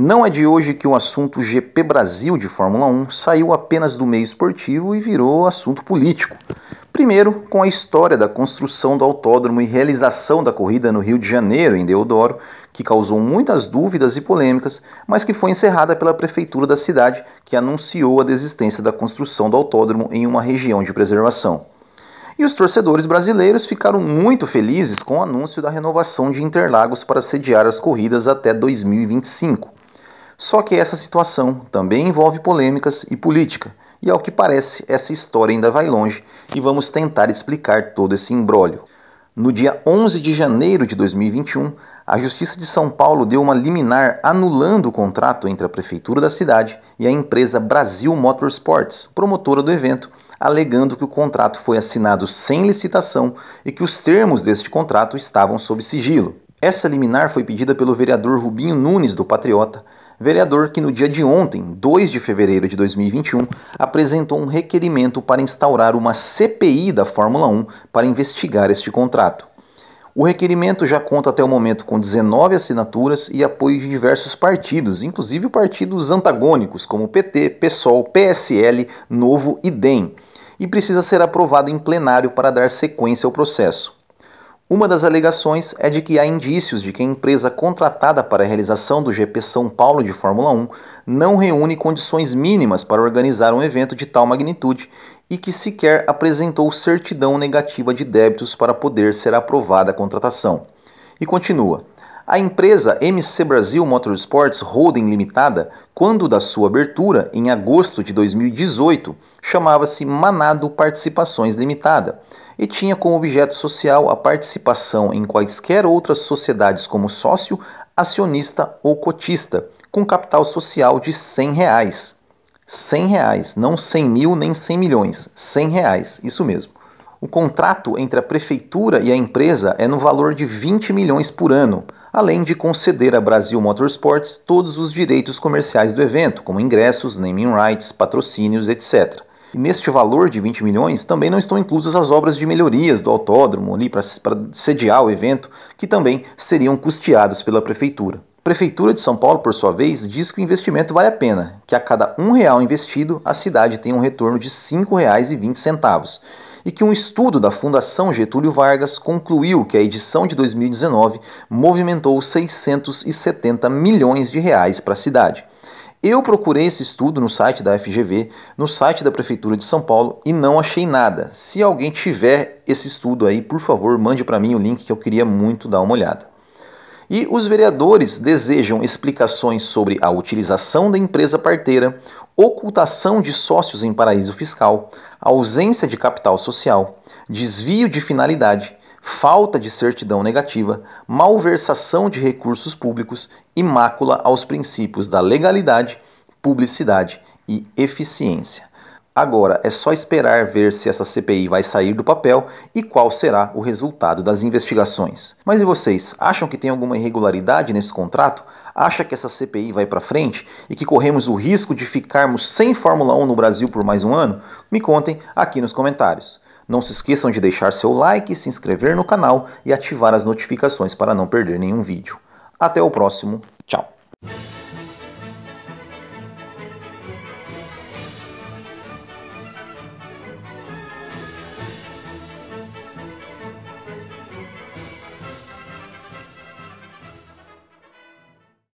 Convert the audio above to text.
Não é de hoje que o assunto GP Brasil de Fórmula 1 saiu apenas do meio esportivo e virou assunto político. Primeiro, com a história da construção do autódromo e realização da corrida no Rio de Janeiro, em Deodoro, que causou muitas dúvidas e polêmicas, mas que foi encerrada pela prefeitura da cidade, que anunciou a desistência da construção do autódromo em uma região de preservação. E os torcedores brasileiros ficaram muito felizes com o anúncio da renovação de Interlagos para sediar as corridas até 2025. Só que essa situação também envolve polêmicas e política, e ao é que parece, essa história ainda vai longe e vamos tentar explicar todo esse imbróglio. No dia 11 de janeiro de 2021, a Justiça de São Paulo deu uma liminar anulando o contrato entre a Prefeitura da cidade e a empresa Brasil Motorsports, promotora do evento, alegando que o contrato foi assinado sem licitação e que os termos deste contrato estavam sob sigilo. Essa liminar foi pedida pelo vereador Rubinho Nunes, do Patriota, vereador que no dia de ontem, 2 de fevereiro de 2021, apresentou um requerimento para instaurar uma CPI da Fórmula 1 para investigar este contrato. O requerimento já conta até o momento com 19 assinaturas e apoio de diversos partidos, inclusive partidos antagônicos como PT, PSOL, PSL, Novo e DEM, e precisa ser aprovado em plenário para dar sequência ao processo. Uma das alegações é de que há indícios de que a empresa contratada para a realização do GP São Paulo de Fórmula 1 não reúne condições mínimas para organizar um evento de tal magnitude e que sequer apresentou certidão negativa de débitos para poder ser aprovada a contratação. E continua. A empresa MC Brasil Motorsports Holding Limitada, quando da sua abertura, em agosto de 2018, chamava-se Manado Participações Limitada e tinha como objeto social a participação em quaisquer outras sociedades como sócio, acionista ou cotista, com capital social de R$ 100. Reais. 100 reais, não 100 mil nem 100 milhões, 100 reais, isso mesmo. O contrato entre a prefeitura e a empresa é no valor de 20 milhões por ano, além de conceder a Brasil Motorsports todos os direitos comerciais do evento, como ingressos, naming rights, patrocínios, etc. E neste valor de 20 milhões também não estão inclusas as obras de melhorias do autódromo ali para sediar o evento, que também seriam custeados pela prefeitura. A Prefeitura de São Paulo, por sua vez, diz que o investimento vale a pena, que a cada um real investido, a cidade tem um retorno de R$ 5,20, e que um estudo da Fundação Getúlio Vargas concluiu que a edição de 2019 movimentou 670 milhões de reais para a cidade. Eu procurei esse estudo no site da FGV, no site da Prefeitura de São Paulo e não achei nada. Se alguém tiver esse estudo aí, por favor, mande para mim o link que eu queria muito dar uma olhada. E os vereadores desejam explicações sobre a utilização da empresa parteira, ocultação de sócios em paraíso fiscal, ausência de capital social, desvio de finalidade, falta de certidão negativa, malversação de recursos públicos e mácula aos princípios da legalidade, publicidade e eficiência. Agora é só esperar ver se essa CPI vai sair do papel e qual será o resultado das investigações. Mas e vocês, acham que tem alguma irregularidade nesse contrato? Acha que essa CPI vai para frente e que corremos o risco de ficarmos sem Fórmula 1 no Brasil por mais um ano? Me contem aqui nos comentários. Não se esqueçam de deixar seu like, se inscrever no canal e ativar as notificações para não perder nenhum vídeo. Até o próximo, tchau!